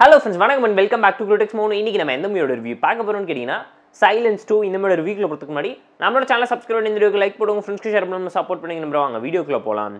hello friends வணக்கம் and welcome back to Cludex மூணு இன்றைக்கி நம்ம எந்த மூவியோட ரிவ்யூ பார்க்க போகிறோம்னு கேட்டிங்கன்னா சைலன்ஸ் டூ இந்த மாதிரி ஒரு வீக்கில் போகிறதுக்கு முன்னாடி நம்மளோட சேனல் சப்ஸ்கிரைப் பண்ணி இந்த வீடியோக்கு லைக் போடுங்க ஃப்ரெண்ட்ஸ்க்கு ஷேர் பண்ணணும் சப்போர்ட் பண்ணி நம்ம வாங்க வீடியோக்குள்ளே போகலாம்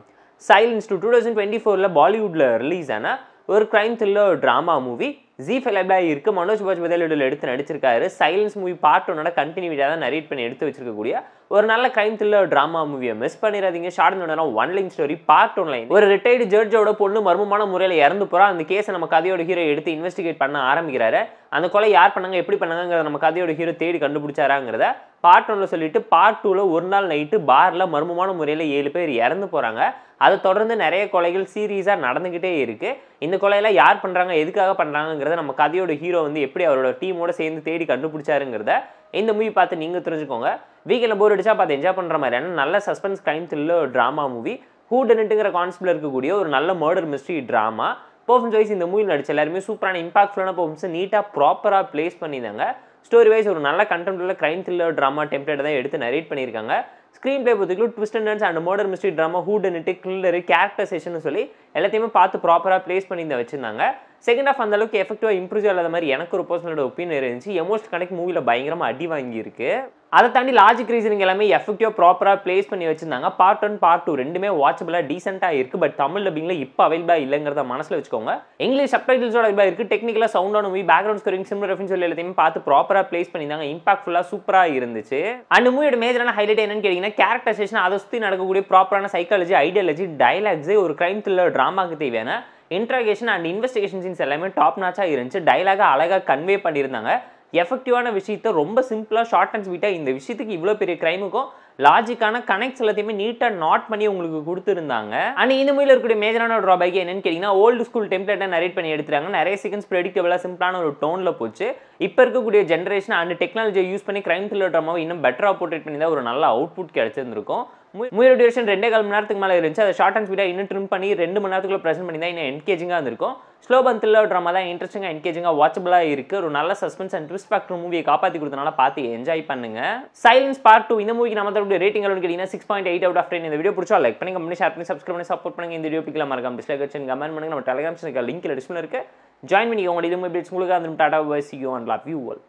Silence two two thousand twenty ஃபோரில் பாலிவுட்டில் ரிலீஸ் ஆன ஒரு crime thriller drama movie Zee ஃபைலாப்லாம் இருக்க மனோஜ் பாஜ் இதில் எடுத்து நடிச்சிருக்காரு சைலன்ஸ் மூவி பார்ட் ஒன்னோட கண்டினியூட்டியாக தான் நரேட் பண்ணி எடுத்து வச்சிருக்கக்கூடிய ஒரு நல்ல கைம் த்ரில்லர் ட்ராமா மூவியை மிஸ் பண்ணிடாதீங்க short one line story part one line ஒரு ரிட்டையர்டு ஜட்ஜோட பொண்ணு மர்மமான முறையில் இறந்து போகிறா அந்த கேஸை நம்ம கதையோட ஹீரோ எடுத்து இன்வெஸ்டிகேட் பண்ண ஆரம்பிக்கிறாரு அந்த கொலை யார் பண்ணாங்க எப்படி பண்ணாங்கிறத நம்ம கதையோட ஹீரோ தேடி கண்டுபிடிச்சாராங்கிறத பார்ட் ஒன்ல சொல்லிட்டு பார்ட் டூவில் ஒரு நாள் நைட்டு பாரில் மர்மமான முறையில் ஏழு பேர் இறந்து போகிறாங்க அதை தொடர்ந்து நிறைய கொலைகள் சீரியஸாக நடந்துக்கிட்டே இருக்குது இந்த கொலையெல்லாம் யார் பண்ணுறாங்க எதுக்காக பண்ணுறாங்க அப்படிங்கிறத நம்ம கதையோட ஹீரோ வந்து எப்படி அவரோட டீமோட சேர்ந்து தேடி கண்டுபிடிச்சாருங்கிறத இந்த மூவி பார்த்து நீங்கள் தெரிஞ்சுக்கோங்க வீக்கெண்டில் போர் அடிச்சா பார்த்து என்ஜாய் பண்ணுற ஏன்னா நல்ல suspense crime thriller drama movie ஹூடனுட்டுங்கிற கான்செப்டில் இருக்கக்கூடிய ஒரு நல்ல murder mystery drama performance wise இந்த மூவியில் நடிச்ச எல்லாருமே சூப்பரான இம்பாக்ட்ஃபுல்லான பர்ஃபார்மன்ஸ் நீட்டாக ப்ராப்பராக பிளேஸ் பண்ணியிருந்தாங்க ஸ்டோரி வைஸ் ஒரு நல்ல உள்ள கிரைம் த்ரில்லர் ட்ராமா டெம்ப்ளேட் தான் எடுத்து நரேட் பண்ணியிருக்காங்க ஸ்க்ரீன் ப்ளே பொறுத்தவரைக்கும் twist and and murder mystery drama whodunit killer characterization சொல்லி எல்லாத்தையுமே பார்த்து ப்ராப்பராக ப்ளேஸ் பண்ணி இந்த வச்சிருந்தாங்க செகண்ட் ஆஃப் அந்த அளவுக்கு எஃபெக்டிவாக இம்ப்ரூவ் இல்லாத மாதிரி எனக்கு ஒரு பர்சனலோட ஒப்பீனியன் இருந்துச்சு எமோஸ்ட் கனெக்ட் மூவியில் பயங்கரமாக அடி வாங்கியிருக்கு அதை தாண்டி லாஜிக் ரீசனிங் எல்லாமே எஃபெக்டிவாக ப்ராப்பராக பிளேஸ் பண்ணி வச்சுருந்தாங்க பார்ட் ஒன் பார்ட் டூ ரெண்டுமே வாட்சபிளாக டீசெண்டாக இருக்குது பட் தமிழ் டப்பிங்கில் இப்போ அவைலபிளாக இல்லைங்கிறத மனசில் வச்சுக்கோங்க இங்கிலீஷ் சப்டைட்டில்ஸோட அவைலபிளாக இருக்குது டெக்னிக்கலாக சவுண்டான movie background scoring similar reference எல்லாத்தையுமே பார்த்து ப்ராப்பராக பிளேஸ் பண்ணியிருந்தாங்க இம்பாக்ட்ஃபுல்லாக சூப்பராக இருந்துச்சு அந்த மூவியோட மேஜரான ஹைலைட் என்னன்னு கேட்டிங்கன்னா கேரக்டரைசேஷன் அதை சுற்றி நடக்கக்கூடிய ப்ராப்பரான சைக்காலஜி ஐடியாலஜி டைலாக்ஸே ஒரு கிரைம் த்ரில்லர் ட்ராமாக்கு தேவையான இன்ட்ராகேஷன் அண்ட் இன்வெஸ்டிகேஷன் சீன்ஸ் எல்லாமே டாப் நாச்சாக இருந்துச்சு டைலாக அழகாக கன்வே பண்ணியிருந்தாங்க எஃபெக்டிவான விஷயத்த ரொம்ப சிம்பிளாக ஷார்ட் அண்ட் ஸ்வீட்டாக இந்த விஷயத்துக்கு இவ்வளோ பெரிய க்ரைமுக்கும் லாஜிக்கான கனெக்ட்ஸ் எல்லாத்தையுமே நீட்டாக நாட் பண்ணி உங்களுக்கு கொடுத்துருந்தாங்க அண்ட் இந்த மூவியில் இருக்கக்கூடிய மேஜரான ட்ராபேக் என்னன்னு கேட்டிங்கன்னா ஓல்டு ஸ்கூல் டெம்ப்ளேட்டை நரேட் பண்ணி எடுத்துறாங்க நிறைய செகண்ட்ஸ் ப்ரெடிக்கபிளாக சிம்பிளான ஒரு டோனில் போச்சு இப்போ இருக்கக்கூடிய ஜென்ரேஷன் அண்ட் டெக்னாலஜியை யூஸ் பண்ணி கிரைம் த்ரில்லர் ட்ராமாவை இன்னும் பெட்டராக போர்ட்ரேட் பண்ணி தான் ஒரு நல்ல அவுட்புட் கிடச்சிருந்துருக்கும் மூவியோட டியூரேஷன் ரெண்டே கால் மணி நேரத்துக்கு மேலே இருந்துச்சு அதை ஷார்ட் அண்ட் ஸ்பீடாக இன்னும் ட்ரிம் பண்ணி ரெண்டு மணி நேரத்துக்குள்ள ப்ரெசென்ட் பண்ணி தான் இன்னும் என்கேஜிங்காக இருந்திருக்கும் ஸ்லோ பந்த் த்ரில்லர் ட்ராமா தான் இன்ட்ரெஸ்டிங்காக என்கேஜிங்காக வாட்சபிளாக இருக்குது ஒரு நல்ல சஸ்பென்ஸ் அண்ட் ட்விஸ்ட் ஃபேக்டர் மூவியை காப்பாற்றி கொடுத்தனால பார்த்து என்ஜாய் பண்ணுங்க சைலன்ஸ் பார்ட் டூ இந்த மூவிக்கு நம்ம தரக்கூடிய ரேட்டிங் அளவு கேட்டிங்கன்னா six point eight out of ten இந்த வீடியோ பிடிச்சா லைக் பண்ணி கம்பெனி ஷேர் பண்ணி சப்ஸ்கிரைப் பண்ணி சப்போர்ட் பண்ணுங்க இந்த வீடியோ பிக்கலாம் மறக்காம டிஸ்லைக் வச்சு கமெண்ட் பண்ணுங்க நம்ம டெலிகிராம் லிங்க்கில் டிஸ்பிள் இருக்குது ஜாயின் பண்ணி உங்களுக்கு இது மூவி உங்களுக்கு அந்த டாடா வசிக்கும் அண்ட் லவ் யூ ஆல்